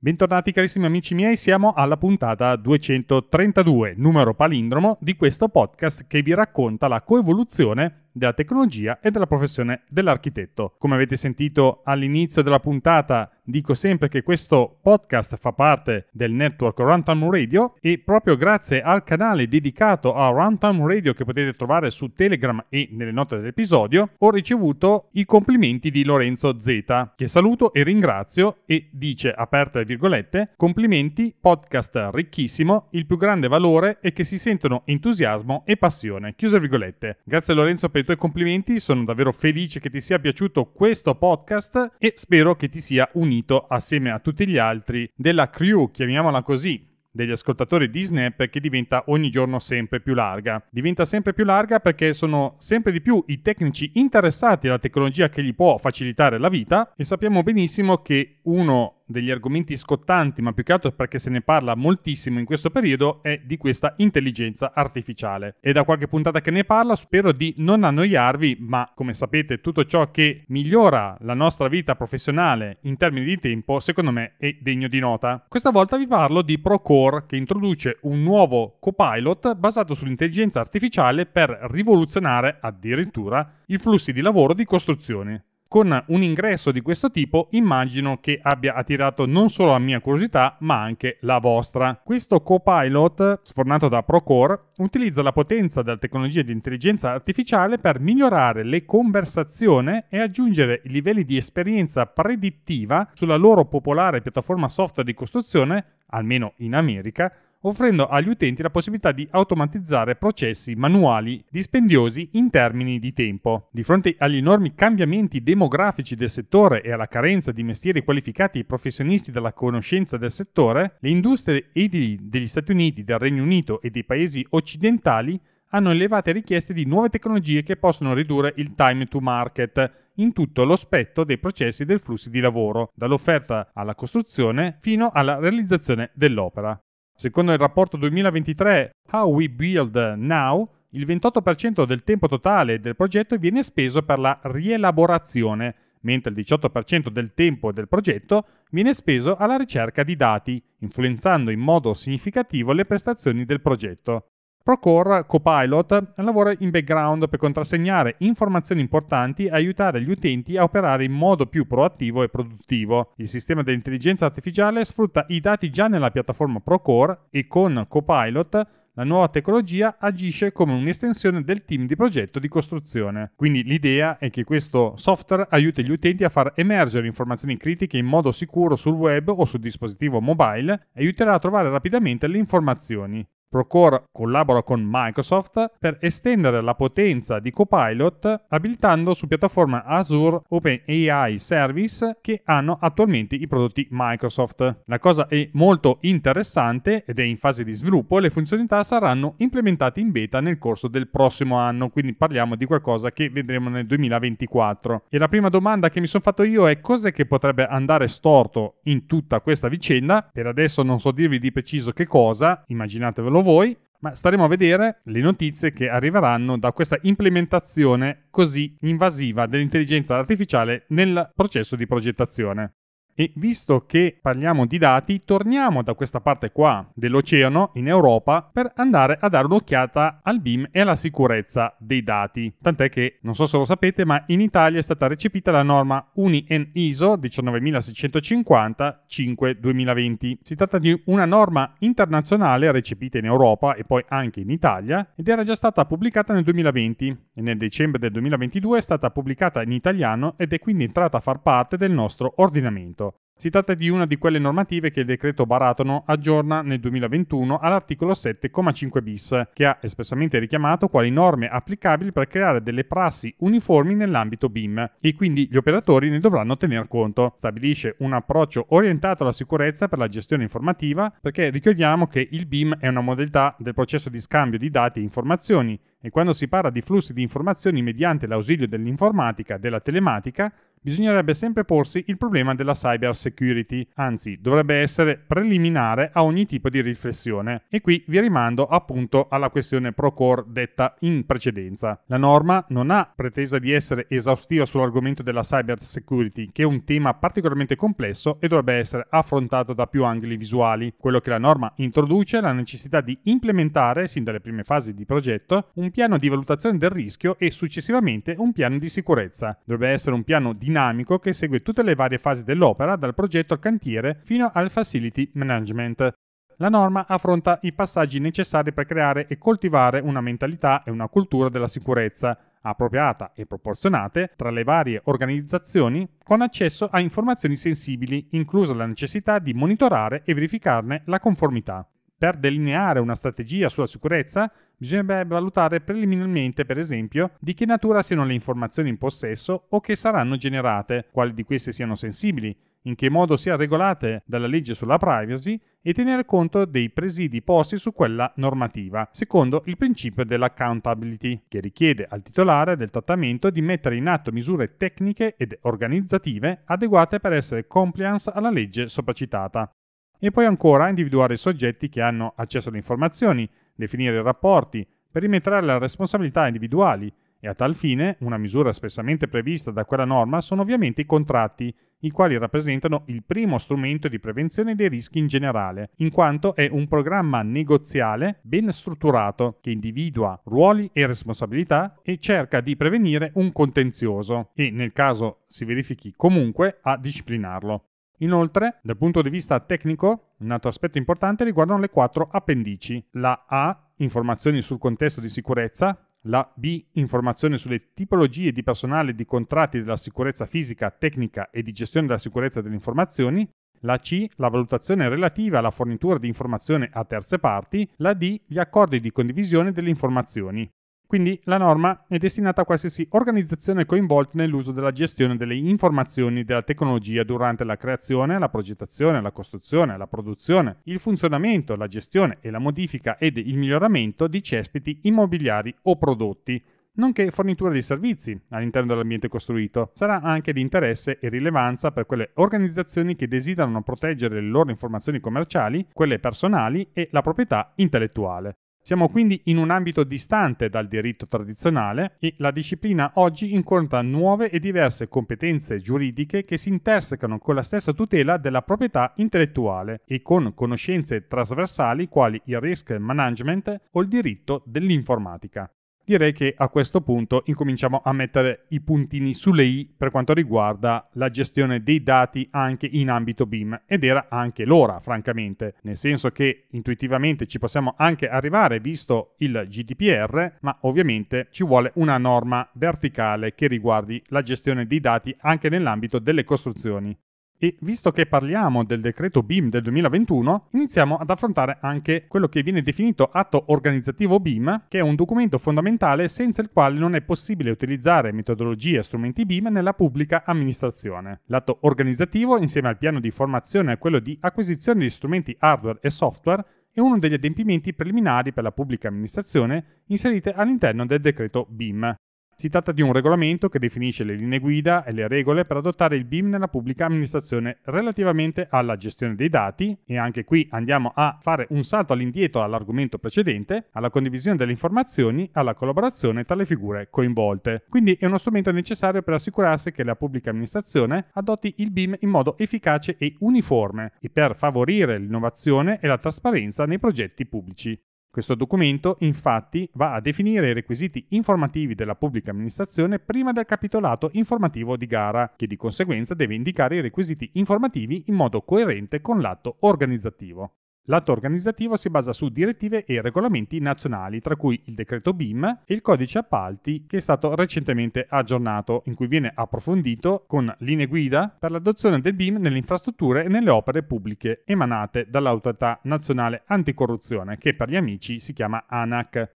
Bentornati carissimi amici miei, siamo alla puntata 232, numero palindromo, di questo podcast che vi racconta la coevoluzione della tecnologia e della professione dell'architetto. Come avete sentito all'inizio della puntata, dico sempre che questo podcast fa parte del network Runtime Radio e proprio grazie al canale dedicato a Runtime Radio che potete trovare su Telegram e nelle note dell'episodio, ho ricevuto i complimenti di Lorenzo Z, che saluto e ringrazio e dice, aperte virgolette, complimenti, podcast ricchissimo, il più grande valore è che si sentono entusiasmo e passione, chiuse virgolette. Grazie Lorenzo per il tuoi complimenti, sono davvero felice che ti sia piaciuto questo podcast e spero che ti sia unito assieme a tutti gli altri della crew, chiamiamola così, degli ascoltatori di Snap che diventa ogni giorno sempre più larga. Diventa sempre più larga perché sono sempre di più i tecnici interessati alla tecnologia che gli può facilitare la vita e sappiamo benissimo che uno degli argomenti scottanti, ma più che altro perché se ne parla moltissimo in questo periodo, è di questa intelligenza artificiale. E da qualche puntata che ne parla spero di non annoiarvi, ma come sapete tutto ciò che migliora la nostra vita professionale in termini di tempo, secondo me è degno di nota. Questa volta vi parlo di Procore che introduce un nuovo copilot basato sull'intelligenza artificiale per rivoluzionare addirittura i flussi di lavoro di costruzione. Con un ingresso di questo tipo immagino che abbia attirato non solo la mia curiosità ma anche la vostra. Questo copilot, sfornato da Procore, utilizza la potenza della tecnologia di intelligenza artificiale per migliorare le conversazioni e aggiungere i livelli di esperienza predittiva sulla loro popolare piattaforma software di costruzione, almeno in America, offrendo agli utenti la possibilità di automatizzare processi manuali dispendiosi in termini di tempo. Di fronte agli enormi cambiamenti demografici del settore e alla carenza di mestieri qualificati e professionisti dalla conoscenza del settore, le industrie edili degli Stati Uniti, del Regno Unito e dei paesi occidentali hanno elevate richieste di nuove tecnologie che possono ridurre il time to market in tutto lo spettro dei processi del flusso di lavoro, dall'offerta alla costruzione fino alla realizzazione dell'opera. Secondo il rapporto 2023 How We Build Now, il 28% del tempo totale del progetto viene speso per la rielaborazione, mentre il 18% del tempo del progetto viene speso alla ricerca di dati, influenzando in modo significativo le prestazioni del progetto. Procore Copilot lavora in background per contrassegnare informazioni importanti e aiutare gli utenti a operare in modo più proattivo e produttivo. Il sistema dell'intelligenza artificiale sfrutta i dati già nella piattaforma Procore e con Copilot la nuova tecnologia agisce come un'estensione del team di progetto di costruzione. Quindi l'idea è che questo software aiuti gli utenti a far emergere informazioni critiche in modo sicuro sul web o sul dispositivo mobile e aiuterà a trovare rapidamente le informazioni. Procore collabora con Microsoft per estendere la potenza di Copilot abilitando su piattaforma Azure OpenAI Service che hanno attualmente i prodotti Microsoft. La cosa è molto interessante ed è in fase di sviluppo e le funzionalità saranno implementate in beta nel corso del prossimo anno, quindi parliamo di qualcosa che vedremo nel 2024. E la prima domanda che mi sono fatto io è cos'è che potrebbe andare storto in tutta questa vicenda? Per adesso non so dirvi di preciso che cosa, immaginatevelo solo voi, ma staremo a vedere le notizie che arriveranno da questa implementazione così invasiva dell'intelligenza artificiale nel processo di progettazione. E visto che parliamo di dati, torniamo da questa parte qua dell'oceano in Europa per andare a dare un'occhiata al BIM e alla sicurezza dei dati. Tant'è che, non so se lo sapete, ma in Italia è stata recepita la norma UNI-EN ISO 19650 5 2020. Si tratta di una norma internazionale recepita in Europa e poi anche in Italia ed era già stata pubblicata nel 2020 e nel dicembre del 2022 è stata pubblicata in italiano ed è quindi entrata a far parte del nostro ordinamento. Si tratta di una di quelle normative che il decreto Baratono aggiorna nel 2021 all'articolo 7,5 bis, che ha espressamente richiamato quali norme applicabili per creare delle prassi uniformi nell'ambito BIM e quindi gli operatori ne dovranno tener conto. Stabilisce un approccio orientato alla sicurezza per la gestione informativa perché ricordiamo che il BIM è una modalità del processo di scambio di dati e informazioni e quando si parla di flussi di informazioni mediante l'ausilio dell'informatica, della telematica, bisognerebbe sempre porsi il problema della cyber security, anzi dovrebbe essere preliminare a ogni tipo di riflessione. E qui vi rimando appunto alla questione Procore detta in precedenza. La norma non ha pretesa di essere esaustiva sull'argomento della cyber security, che è un tema particolarmente complesso e dovrebbe essere affrontato da più angoli visuali. Quello che la norma introduce è la necessità di implementare, sin dalle prime fasi di progetto, un piano di valutazione del rischio e successivamente un piano di sicurezza. Dovrebbe essere un piano di dinamico che segue tutte le varie fasi dell'opera, dal progetto al cantiere fino al facility management. La norma affronta i passaggi necessari per creare e coltivare una mentalità e una cultura della sicurezza, appropriata e proporzionate tra le varie organizzazioni con accesso a informazioni sensibili, inclusa la necessità di monitorare e verificarne la conformità. Per delineare una strategia sulla sicurezza bisognerebbe valutare preliminarmente, per esempio, di che natura siano le informazioni in possesso o che saranno generate, quali di queste siano sensibili, in che modo siano regolate dalla legge sulla privacy e tenere conto dei presidi posti su quella normativa, secondo il principio dell'accountability, che richiede al titolare del trattamento di mettere in atto misure tecniche ed organizzative adeguate per essere compliance alla legge sopracitata. E poi ancora individuare i soggetti che hanno accesso alle informazioni, definire i rapporti, perimetrare le responsabilità individuali e a tal fine una misura espressamente prevista da quella norma sono ovviamente i contratti, i quali rappresentano il primo strumento di prevenzione dei rischi in generale, in quanto è un programma negoziale ben strutturato che individua ruoli e responsabilità e cerca di prevenire un contenzioso e nel caso si verifichi comunque a disciplinarlo. Inoltre, dal punto di vista tecnico, un altro aspetto importante riguardano le quattro appendici. La A, informazioni sul contesto di sicurezza, la B, informazioni sulle tipologie di personale di contratti della sicurezza fisica, tecnica e di gestione della sicurezza delle informazioni, la C, la valutazione relativa alla fornitura di informazioni a terze parti, la D, gli accordi di condivisione delle informazioni. Quindi la norma è destinata a qualsiasi organizzazione coinvolta nell'uso della gestione delle informazioni della tecnologia durante la creazione, la progettazione, la costruzione, la produzione, il funzionamento, la gestione e la modifica ed il miglioramento di cespiti immobiliari o prodotti, nonché fornitura di servizi all'interno dell'ambiente costruito. Sarà anche di interesse e rilevanza per quelle organizzazioni che desiderano proteggere le loro informazioni commerciali, quelle personali e la proprietà intellettuale. Siamo quindi in un ambito distante dal diritto tradizionale e la disciplina oggi incontra nuove e diverse competenze giuridiche che si intersecano con la stessa tutela della proprietà intellettuale e con conoscenze trasversali quali il risk management o il diritto dell'informatica direi che a questo punto incominciamo a mettere i puntini sulle i per quanto riguarda la gestione dei dati anche in ambito BIM ed era anche l'ora, francamente, nel senso che intuitivamente ci possiamo anche arrivare visto il GDPR, ma ovviamente ci vuole una norma verticale che riguardi la gestione dei dati anche nell'ambito delle costruzioni. E visto che parliamo del decreto BIM del 2021, iniziamo ad affrontare anche quello che viene definito atto organizzativo BIM, che è un documento fondamentale senza il quale non è possibile utilizzare metodologie e strumenti BIM nella pubblica amministrazione. L'atto organizzativo, insieme al piano di formazione e quello di acquisizione di strumenti hardware e software, è uno degli adempimenti preliminari per la pubblica amministrazione inserite all'interno del decreto BIM. Si tratta di un regolamento che definisce le linee guida e le regole per adottare il BIM nella pubblica amministrazione relativamente alla gestione dei dati e anche qui andiamo a fare un salto all'indietro all'argomento precedente, alla condivisione delle informazioni, alla collaborazione tra le figure coinvolte. Quindi è uno strumento necessario per assicurarsi che la pubblica amministrazione adotti il BIM in modo efficace e uniforme e per favorire l'innovazione e la trasparenza nei progetti pubblici. Questo documento infatti va a definire i requisiti informativi della pubblica amministrazione prima del capitolato informativo di gara, che di conseguenza deve indicare i requisiti informativi in modo coerente con l'atto organizzativo. L'atto organizzativo si basa su direttive e regolamenti nazionali, tra cui il decreto BIM e il codice appalti che è stato recentemente aggiornato, in cui viene approfondito con linee guida per l'adozione del BIM nelle infrastrutture e nelle opere pubbliche emanate dall'autorità nazionale anticorruzione, che per gli amici si chiama ANAC.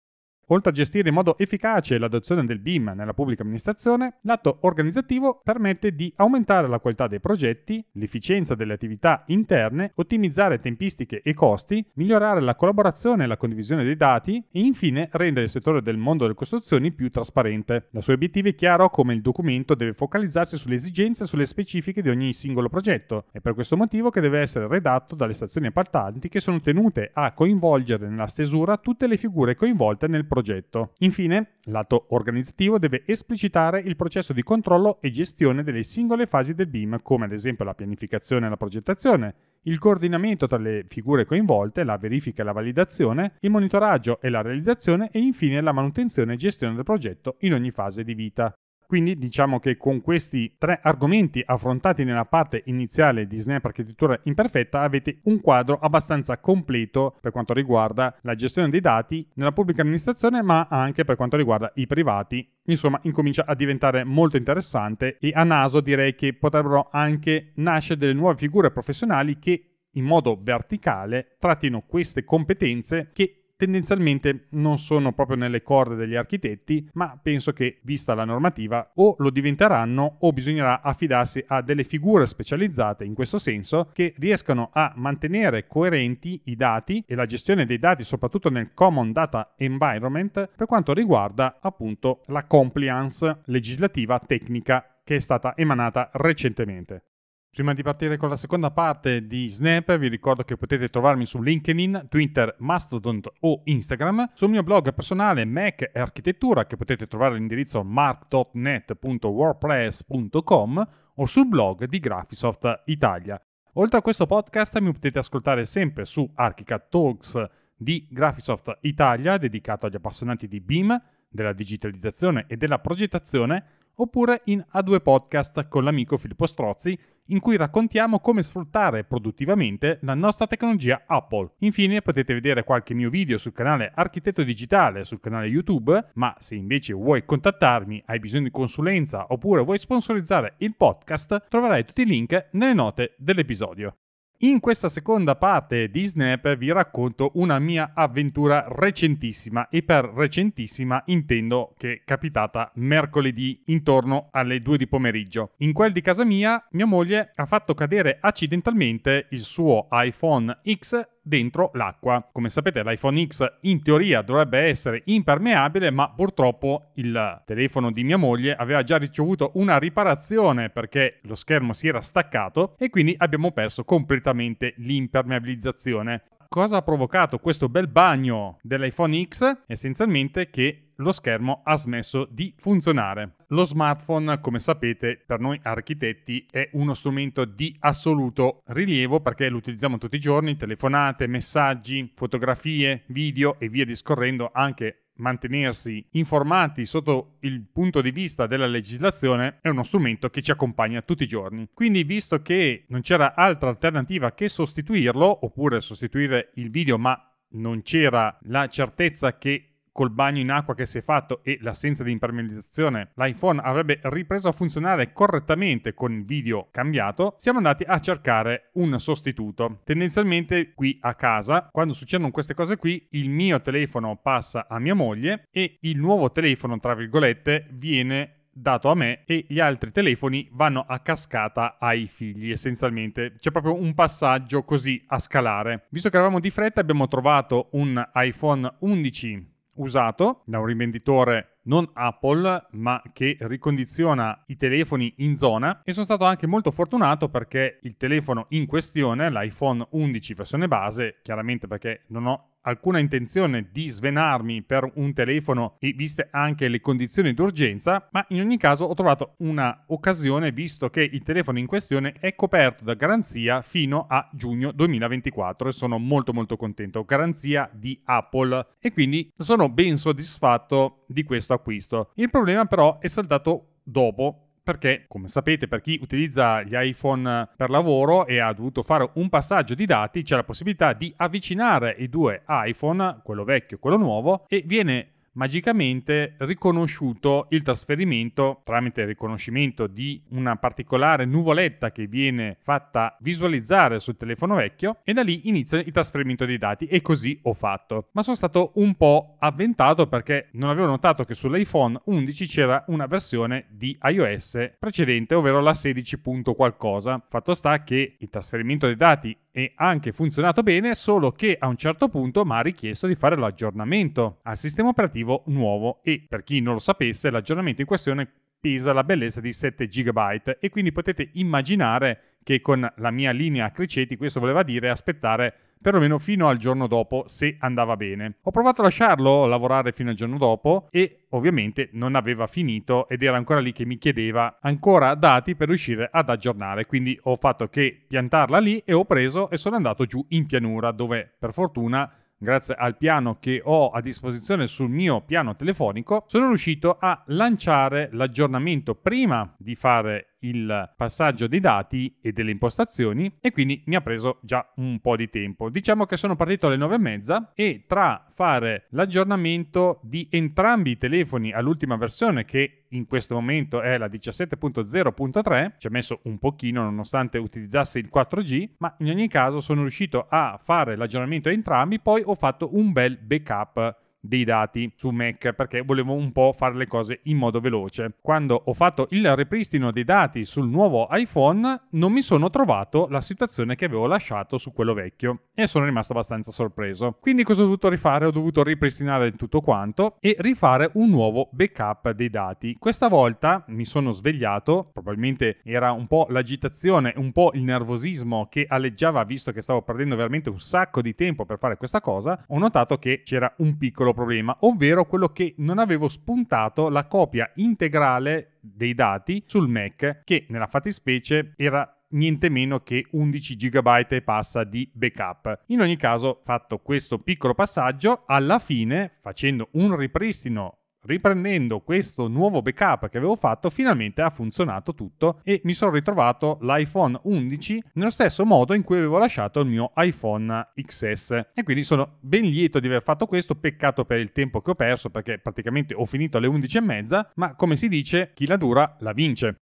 Oltre a gestire in modo efficace l'adozione del BIM nella pubblica amministrazione, l'atto organizzativo permette di aumentare la qualità dei progetti, l'efficienza delle attività interne, ottimizzare tempistiche e costi, migliorare la collaborazione e la condivisione dei dati e infine rendere il settore del mondo delle costruzioni più trasparente. Da suoi obiettivi è chiaro come il documento deve focalizzarsi sulle esigenze e sulle specifiche di ogni singolo progetto. È per questo motivo che deve essere redatto dalle stazioni appaltanti che sono tenute a coinvolgere nella stesura tutte le figure coinvolte nel progetto progetto. Infine, lato organizzativo deve esplicitare il processo di controllo e gestione delle singole fasi del BIM, come ad esempio la pianificazione e la progettazione, il coordinamento tra le figure coinvolte, la verifica e la validazione, il monitoraggio e la realizzazione e infine la manutenzione e gestione del progetto in ogni fase di vita. Quindi diciamo che con questi tre argomenti affrontati nella parte iniziale di Snap Architettura Imperfetta avete un quadro abbastanza completo per quanto riguarda la gestione dei dati nella pubblica amministrazione ma anche per quanto riguarda i privati. Insomma, incomincia a diventare molto interessante e a naso direi che potrebbero anche nascere delle nuove figure professionali che in modo verticale trattino queste competenze che tendenzialmente non sono proprio nelle corde degli architetti, ma penso che, vista la normativa, o lo diventeranno o bisognerà affidarsi a delle figure specializzate in questo senso che riescano a mantenere coerenti i dati e la gestione dei dati, soprattutto nel Common Data Environment, per quanto riguarda appunto la compliance legislativa tecnica che è stata emanata recentemente. Prima di partire con la seconda parte di Snap, vi ricordo che potete trovarmi su LinkedIn, Twitter, Mastodon o Instagram, sul mio blog personale Mac e Architettura, che potete trovare all'indirizzo mark.net.wordpress.com o sul blog di Graphisoft Italia. Oltre a questo podcast mi potete ascoltare sempre su Archicad Talks di Graphisoft Italia, dedicato agli appassionati di BIM, della digitalizzazione e della progettazione, oppure in A2 Podcast con l'amico Filippo Strozzi, in cui raccontiamo come sfruttare produttivamente la nostra tecnologia Apple. Infine potete vedere qualche mio video sul canale Architetto Digitale sul canale YouTube, ma se invece vuoi contattarmi, hai bisogno di consulenza oppure vuoi sponsorizzare il podcast, troverai tutti i link nelle note dell'episodio. In questa seconda parte di Snap vi racconto una mia avventura recentissima e per recentissima intendo che è capitata mercoledì intorno alle 2 di pomeriggio. In quel di casa mia, mia moglie ha fatto cadere accidentalmente il suo iPhone X dentro l'acqua. Come sapete l'iPhone X in teoria dovrebbe essere impermeabile, ma purtroppo il telefono di mia moglie aveva già ricevuto una riparazione perché lo schermo si era staccato e quindi abbiamo perso completamente l'impermeabilizzazione cosa ha provocato questo bel bagno dell'iPhone X? Essenzialmente che lo schermo ha smesso di funzionare. Lo smartphone, come sapete, per noi architetti è uno strumento di assoluto rilievo perché lo utilizziamo tutti i giorni, telefonate, messaggi, fotografie, video e via discorrendo anche mantenersi informati sotto il punto di vista della legislazione è uno strumento che ci accompagna tutti i giorni. Quindi, visto che non c'era altra alternativa che sostituirlo, oppure sostituire il video, ma non c'era la certezza che col bagno in acqua che si è fatto e l'assenza di impermeabilizzazione, l'iPhone avrebbe ripreso a funzionare correttamente con il video cambiato, siamo andati a cercare un sostituto. Tendenzialmente qui a casa, quando succedono queste cose qui, il mio telefono passa a mia moglie e il nuovo telefono, tra virgolette, viene dato a me e gli altri telefoni vanno a cascata ai figli essenzialmente c'è proprio un passaggio così a scalare visto che eravamo di fretta abbiamo trovato un iPhone 11 usato da un rivenditore non Apple, ma che ricondiziona i telefoni in zona e sono stato anche molto fortunato perché il telefono in questione, l'iPhone 11 versione base, chiaramente perché non ho alcuna intenzione di svenarmi per un telefono e viste anche le condizioni d'urgenza, ma in ogni caso ho trovato una occasione visto che il telefono in questione è coperto da garanzia fino a giugno 2024 e sono molto molto contento, garanzia di Apple e quindi sono ben soddisfatto di questo acquisto. Il problema però è saltato dopo perché, come sapete, per chi utilizza gli iPhone per lavoro e ha dovuto fare un passaggio di dati, c'è la possibilità di avvicinare i due iPhone, quello vecchio e quello nuovo, e viene magicamente riconosciuto il trasferimento tramite il riconoscimento di una particolare nuvoletta che viene fatta visualizzare sul telefono vecchio e da lì inizia il trasferimento dei dati e così ho fatto. Ma sono stato un po' avventato perché non avevo notato che sull'iPhone 11 c'era una versione di iOS precedente, ovvero la 16. qualcosa. Fatto sta che il trasferimento dei dati e anche funzionato bene, solo che a un certo punto mi ha richiesto di fare l'aggiornamento al sistema operativo nuovo e per chi non lo sapesse l'aggiornamento in questione pesa la bellezza di 7 GB e quindi potete immaginare che con la mia linea a Criceti questo voleva dire aspettare perlomeno fino al giorno dopo se andava bene. Ho provato a lasciarlo lavorare fino al giorno dopo e ovviamente non aveva finito ed era ancora lì che mi chiedeva ancora dati per riuscire ad aggiornare, quindi ho fatto che piantarla lì e ho preso e sono andato giù in pianura dove per fortuna grazie al piano che ho a disposizione sul mio piano telefonico, sono riuscito a lanciare l'aggiornamento prima di fare il passaggio dei dati e delle impostazioni e quindi mi ha preso già un po' di tempo. Diciamo che sono partito alle 9 e mezza e tra fare l'aggiornamento di entrambi i telefoni all'ultima versione che in questo momento è la 17.0.3, ci ha messo un pochino nonostante utilizzasse il 4G, ma in ogni caso sono riuscito a fare l'aggiornamento a entrambi, poi ho fatto un bel backup dei dati su Mac perché volevo un po' fare le cose in modo veloce. Quando ho fatto il ripristino dei dati sul nuovo iPhone non mi sono trovato la situazione che avevo lasciato su quello vecchio e sono rimasto abbastanza sorpreso. Quindi cosa ho dovuto rifare? Ho dovuto ripristinare tutto quanto e rifare un nuovo backup dei dati. Questa volta mi sono svegliato, probabilmente era un po' l'agitazione, un po' il nervosismo che alleggiava visto che stavo perdendo veramente un sacco di tempo per fare questa cosa, ho notato che c'era un piccolo problema, ovvero quello che non avevo spuntato la copia integrale dei dati sul Mac, che nella fattispecie era niente meno che 11 GB e passa di backup. In ogni caso, fatto questo piccolo passaggio, alla fine, facendo un ripristino riprendendo questo nuovo backup che avevo fatto, finalmente ha funzionato tutto e mi sono ritrovato l'iPhone 11 nello stesso modo in cui avevo lasciato il mio iPhone XS. E quindi sono ben lieto di aver fatto questo, peccato per il tempo che ho perso perché praticamente ho finito alle 11.30, ma come si dice, chi la dura la vince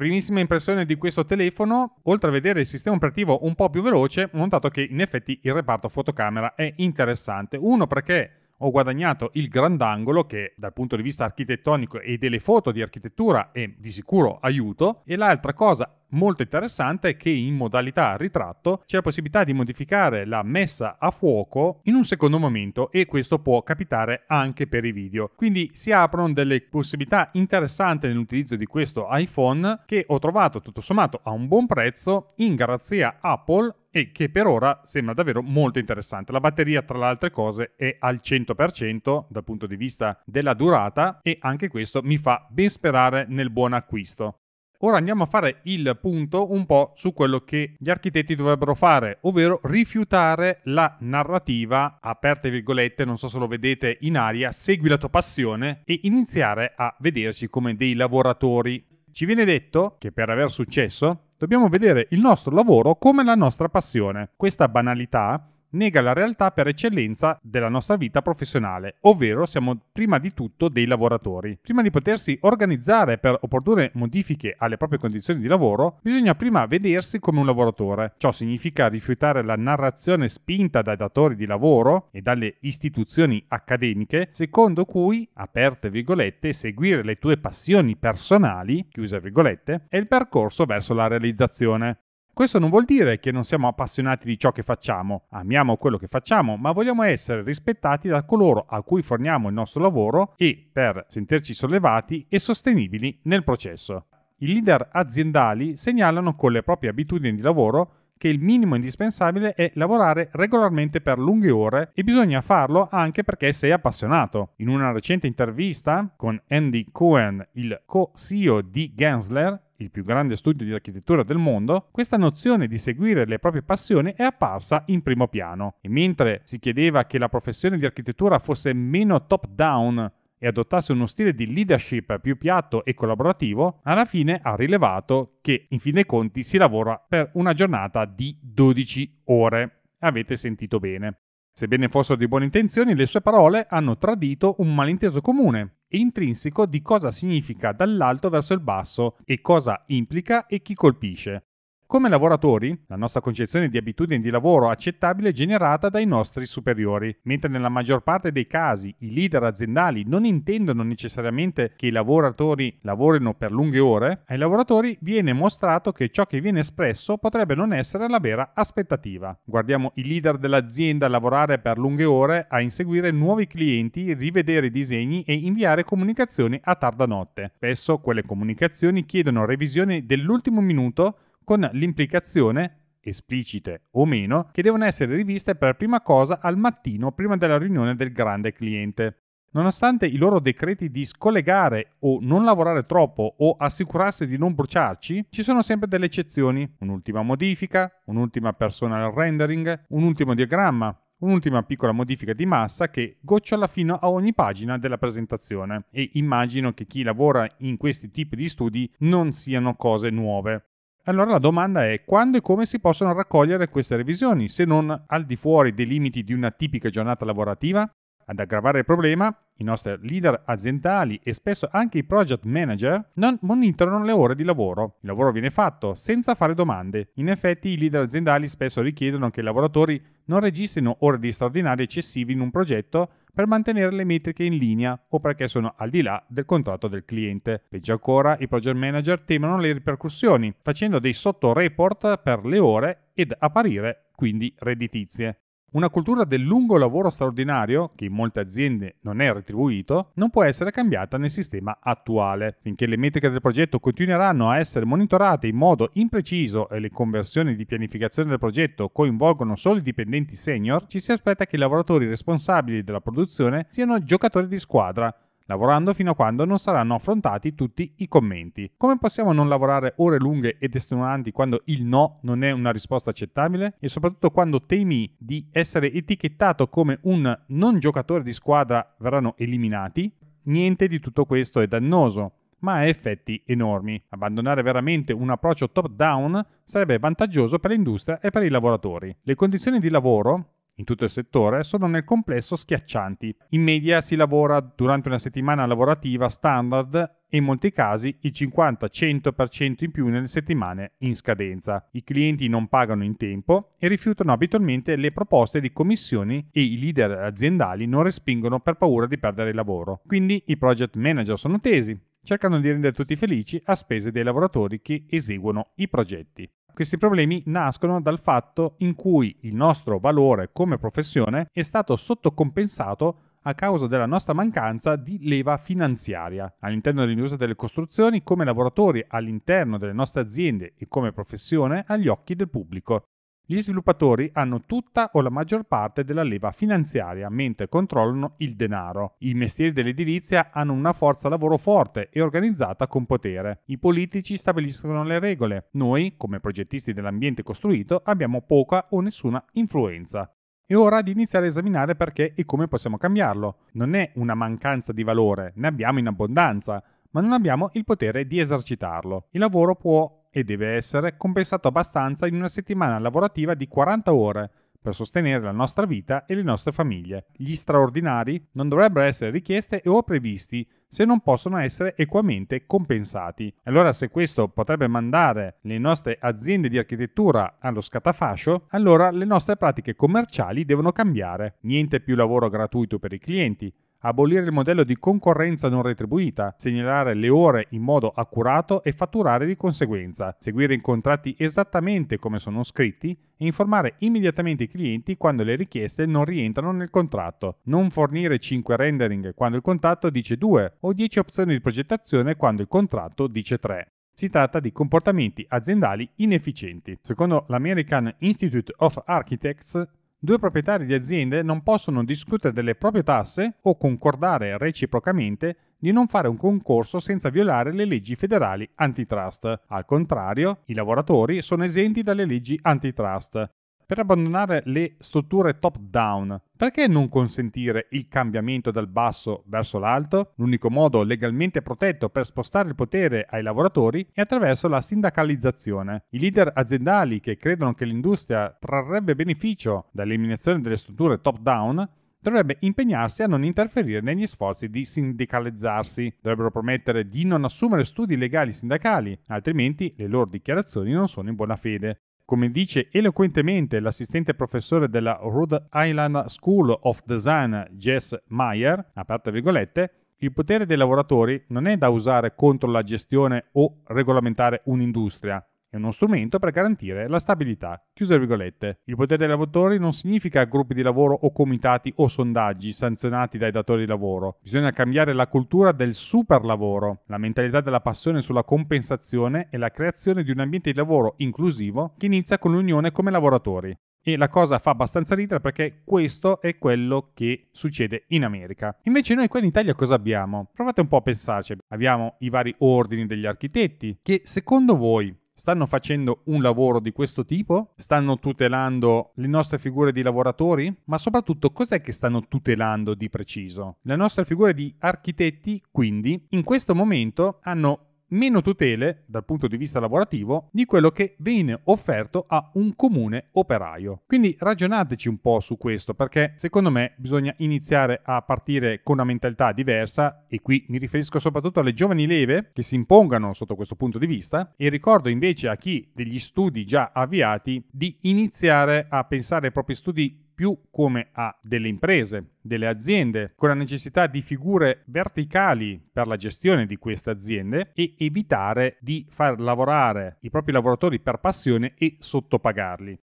primissima impressione di questo telefono, oltre a vedere il sistema operativo un po' più veloce, ho notato che in effetti il reparto fotocamera è interessante. Uno perché ho guadagnato il grandangolo che dal punto di vista architettonico e delle foto di architettura è di sicuro aiuto e l'altra cosa molto interessante è che in modalità ritratto c'è la possibilità di modificare la messa a fuoco in un secondo momento e questo può capitare anche per i video. Quindi si aprono delle possibilità interessanti nell'utilizzo di questo iPhone che ho trovato tutto sommato a un buon prezzo in garanzia Apple e che per ora sembra davvero molto interessante. La batteria, tra le altre cose, è al 100% dal punto di vista della durata e anche questo mi fa ben sperare nel buon acquisto. Ora andiamo a fare il punto un po' su quello che gli architetti dovrebbero fare, ovvero rifiutare la narrativa, aperte virgolette, non so se lo vedete in aria, segui la tua passione e iniziare a vedersi come dei lavoratori. Ci viene detto che per aver successo Dobbiamo vedere il nostro lavoro come la nostra passione. Questa banalità nega la realtà per eccellenza della nostra vita professionale, ovvero siamo prima di tutto dei lavoratori. Prima di potersi organizzare per opportune modifiche alle proprie condizioni di lavoro, bisogna prima vedersi come un lavoratore. Ciò significa rifiutare la narrazione spinta dai datori di lavoro e dalle istituzioni accademiche, secondo cui, aperte virgolette, seguire le tue passioni personali, chiuse virgolette, è il percorso verso la realizzazione. Questo non vuol dire che non siamo appassionati di ciò che facciamo, amiamo quello che facciamo, ma vogliamo essere rispettati da coloro a cui forniamo il nostro lavoro e per sentirci sollevati e sostenibili nel processo. I leader aziendali segnalano con le proprie abitudini di lavoro che il minimo indispensabile è lavorare regolarmente per lunghe ore e bisogna farlo anche perché sei appassionato. In una recente intervista con Andy Cohen, il co-CEO di Gensler, il più grande studio di architettura del mondo, questa nozione di seguire le proprie passioni è apparsa in primo piano. E mentre si chiedeva che la professione di architettura fosse meno top-down e adottasse uno stile di leadership più piatto e collaborativo, alla fine ha rilevato che, in fin dei conti, si lavora per una giornata di 12 ore. Avete sentito bene. Sebbene fossero di buone intenzioni, le sue parole hanno tradito un malinteso comune, e intrinseco di cosa significa dall'alto verso il basso e cosa implica e chi colpisce. Come lavoratori, la nostra concezione di abitudine di lavoro accettabile è generata dai nostri superiori, mentre nella maggior parte dei casi i leader aziendali non intendono necessariamente che i lavoratori lavorino per lunghe ore, ai lavoratori viene mostrato che ciò che viene espresso potrebbe non essere la vera aspettativa. Guardiamo i leader dell'azienda lavorare per lunghe ore a inseguire nuovi clienti, rivedere i disegni e inviare comunicazioni a tarda notte. Spesso quelle comunicazioni chiedono revisione dell'ultimo minuto con l'implicazione esplicite o meno, che devono essere riviste per prima cosa al mattino prima della riunione del grande cliente. Nonostante i loro decreti di scollegare o non lavorare troppo o assicurarsi di non bruciarci, ci sono sempre delle eccezioni. Un'ultima modifica, un'ultima personal rendering, un ultimo diagramma, un'ultima piccola modifica di massa che gocciola fino a ogni pagina della presentazione e immagino che chi lavora in questi tipi di studi non siano cose nuove. Allora la domanda è quando e come si possono raccogliere queste revisioni se non al di fuori dei limiti di una tipica giornata lavorativa? Ad aggravare il problema, i nostri leader aziendali e spesso anche i project manager non monitorano le ore di lavoro. Il lavoro viene fatto senza fare domande. In effetti i leader aziendali spesso richiedono che i lavoratori non registrino ore di straordinario eccessivi in un progetto per mantenere le metriche in linea o perché sono al di là del contratto del cliente. Peggio ancora, i project manager temono le ripercussioni, facendo dei sotto report per le ore ed apparire quindi redditizie. Una cultura del lungo lavoro straordinario, che in molte aziende non è retribuito, non può essere cambiata nel sistema attuale. Finché le metriche del progetto continueranno a essere monitorate in modo impreciso e le conversioni di pianificazione del progetto coinvolgono solo i dipendenti senior, ci si aspetta che i lavoratori responsabili della produzione siano giocatori di squadra, lavorando fino a quando non saranno affrontati tutti i commenti. Come possiamo non lavorare ore lunghe ed estenuanti quando il no non è una risposta accettabile? E soprattutto quando temi di essere etichettato come un non giocatore di squadra verranno eliminati? Niente di tutto questo è dannoso ma ha effetti enormi. Abbandonare veramente un approccio top-down sarebbe vantaggioso per l'industria e per i lavoratori. Le condizioni di lavoro in tutto il settore sono nel complesso schiaccianti. In media si lavora durante una settimana lavorativa standard e in molti casi il 50-100% in più nelle settimane in scadenza. I clienti non pagano in tempo e rifiutano abitualmente le proposte di commissioni e i leader aziendali non respingono per paura di perdere il lavoro. Quindi i project manager sono tesi, cercano di rendere tutti felici a spese dei lavoratori che eseguono i progetti. Questi problemi nascono dal fatto in cui il nostro valore come professione è stato sottocompensato a causa della nostra mancanza di leva finanziaria. All'interno dell'industria delle costruzioni, come lavoratori all'interno delle nostre aziende e come professione agli occhi del pubblico. Gli sviluppatori hanno tutta o la maggior parte della leva finanziaria mentre controllano il denaro. I mestieri dell'edilizia hanno una forza lavoro forte e organizzata con potere. I politici stabiliscono le regole. Noi, come progettisti dell'ambiente costruito, abbiamo poca o nessuna influenza. È ora di iniziare a esaminare perché e come possiamo cambiarlo. Non è una mancanza di valore, ne abbiamo in abbondanza, ma non abbiamo il potere di esercitarlo. Il lavoro può e deve essere compensato abbastanza in una settimana lavorativa di 40 ore per sostenere la nostra vita e le nostre famiglie. Gli straordinari non dovrebbero essere richiesti o previsti se non possono essere equamente compensati. Allora se questo potrebbe mandare le nostre aziende di architettura allo scatafascio, allora le nostre pratiche commerciali devono cambiare. Niente più lavoro gratuito per i clienti, abolire il modello di concorrenza non retribuita, segnalare le ore in modo accurato e fatturare di conseguenza, seguire i contratti esattamente come sono scritti e informare immediatamente i clienti quando le richieste non rientrano nel contratto, non fornire 5 rendering quando il contratto dice 2 o 10 opzioni di progettazione quando il contratto dice 3. Si tratta di comportamenti aziendali inefficienti. Secondo l'American Institute of Architects, Due proprietari di aziende non possono discutere delle proprie tasse o concordare reciprocamente di non fare un concorso senza violare le leggi federali antitrust. Al contrario, i lavoratori sono esenti dalle leggi antitrust per abbandonare le strutture top-down. Perché non consentire il cambiamento dal basso verso l'alto? L'unico modo legalmente protetto per spostare il potere ai lavoratori è attraverso la sindacalizzazione. I leader aziendali che credono che l'industria trarrebbe beneficio dall'eliminazione delle strutture top-down dovrebbe impegnarsi a non interferire negli sforzi di sindicalizzarsi. Dovrebbero promettere di non assumere studi legali sindacali, altrimenti le loro dichiarazioni non sono in buona fede. Come dice eloquentemente l'assistente professore della Rhode Island School of Design Jess Meyer, aperte virgolette, il potere dei lavoratori non è da usare contro la gestione o regolamentare un'industria, è uno strumento per garantire la stabilità. Chiuse virgolette. Il potere dei lavoratori non significa gruppi di lavoro o comitati o sondaggi sanzionati dai datori di lavoro. Bisogna cambiare la cultura del super lavoro, la mentalità della passione sulla compensazione e la creazione di un ambiente di lavoro inclusivo che inizia con l'unione come lavoratori. E la cosa fa abbastanza ridere perché questo è quello che succede in America. Invece noi qua in Italia cosa abbiamo? Provate un po' a pensarci. Abbiamo i vari ordini degli architetti che secondo voi stanno facendo un lavoro di questo tipo? Stanno tutelando le nostre figure di lavoratori? Ma soprattutto cos'è che stanno tutelando di preciso? Le nostre figure di architetti, quindi, in questo momento hanno meno tutele dal punto di vista lavorativo di quello che viene offerto a un comune operaio. Quindi ragionateci un po' su questo perché secondo me bisogna iniziare a partire con una mentalità diversa e qui mi riferisco soprattutto alle giovani leve che si impongano sotto questo punto di vista e ricordo invece a chi degli studi già avviati di iniziare a pensare ai propri studi più come a delle imprese, delle aziende, con la necessità di figure verticali per la gestione di queste aziende e evitare di far lavorare i propri lavoratori per passione e sottopagarli.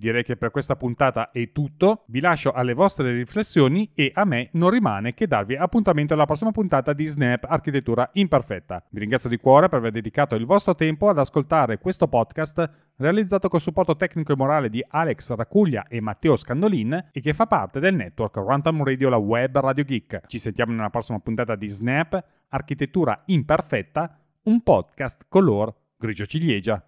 Direi che per questa puntata è tutto, vi lascio alle vostre riflessioni e a me non rimane che darvi appuntamento alla prossima puntata di Snap Architettura Imperfetta. Vi ringrazio di cuore per aver dedicato il vostro tempo ad ascoltare questo podcast realizzato col supporto tecnico e morale di Alex Racuglia e Matteo Scandolin e che fa parte del network Random Radio, la web Radio Geek. Ci sentiamo nella prossima puntata di Snap Architettura Imperfetta, un podcast color grigio ciliegia.